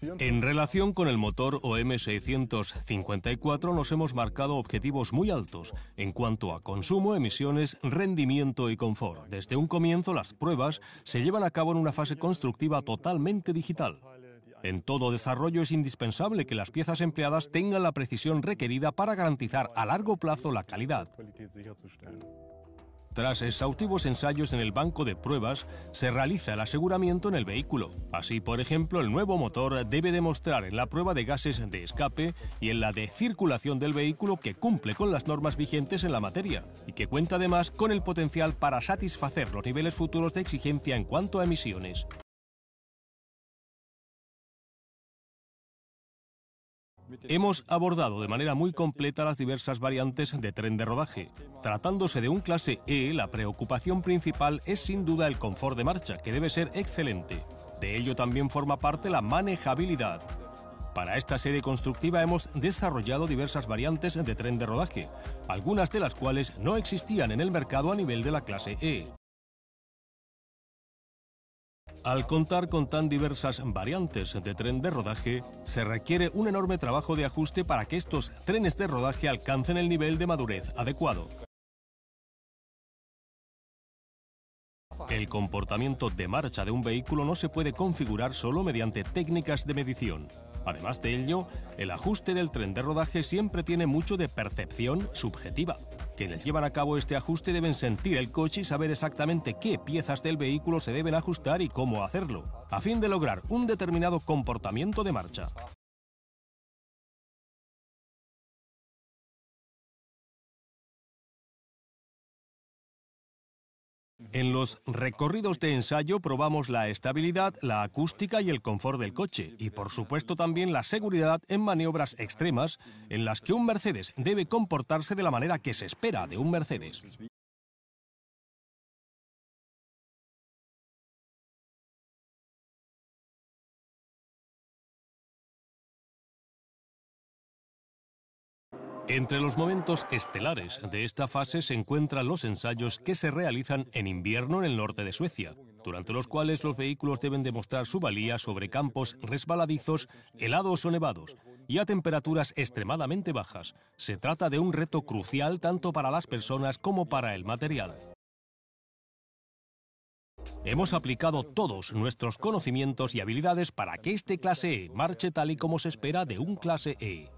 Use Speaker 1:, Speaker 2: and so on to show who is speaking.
Speaker 1: En
Speaker 2: relación con el motor OM654 nos hemos marcado objetivos muy altos en cuanto a consumo, emisiones, rendimiento y confort. Desde un comienzo las pruebas se llevan a cabo en una fase constructiva totalmente digital. En todo desarrollo es indispensable que las piezas empleadas tengan la precisión requerida para garantizar a largo plazo la calidad. Tras exhaustivos ensayos en el banco de pruebas, se realiza el aseguramiento en el vehículo. Así, por ejemplo, el nuevo motor debe demostrar en la prueba de gases de escape y en la de circulación del vehículo que cumple con las normas vigentes en la materia y que cuenta además con el potencial para satisfacer los niveles futuros de exigencia en cuanto a emisiones. Hemos abordado de manera muy completa las diversas variantes de tren de rodaje. Tratándose de un clase E, la preocupación principal es sin duda el confort de marcha, que debe ser excelente. De ello también forma parte la manejabilidad. Para esta serie constructiva hemos desarrollado diversas variantes de tren de rodaje, algunas de las cuales no existían en el mercado a nivel de la clase E. Al contar con tan diversas variantes de tren de rodaje, se requiere un enorme trabajo de ajuste para que estos trenes de rodaje alcancen el nivel de madurez adecuado. El comportamiento de marcha de un vehículo no se puede configurar solo mediante técnicas de medición. Además de ello, el ajuste del tren de rodaje siempre tiene mucho de percepción subjetiva. Quienes llevan a cabo este ajuste deben sentir el coche y saber exactamente qué piezas del vehículo se deben ajustar y cómo hacerlo, a fin de lograr un determinado comportamiento de marcha. En los recorridos de ensayo probamos la estabilidad, la acústica y el confort del coche, y por supuesto también la seguridad en maniobras extremas en las que un Mercedes debe comportarse de la manera que se espera de un Mercedes. Entre los momentos estelares de esta fase se encuentran los ensayos que se realizan en invierno en el norte de Suecia, durante los cuales los vehículos deben demostrar su valía sobre campos resbaladizos, helados o nevados, y a temperaturas extremadamente bajas. Se trata de un reto crucial tanto para las personas como para el material. Hemos aplicado todos nuestros conocimientos y habilidades para que este clase E marche tal y como se espera de un clase
Speaker 3: E.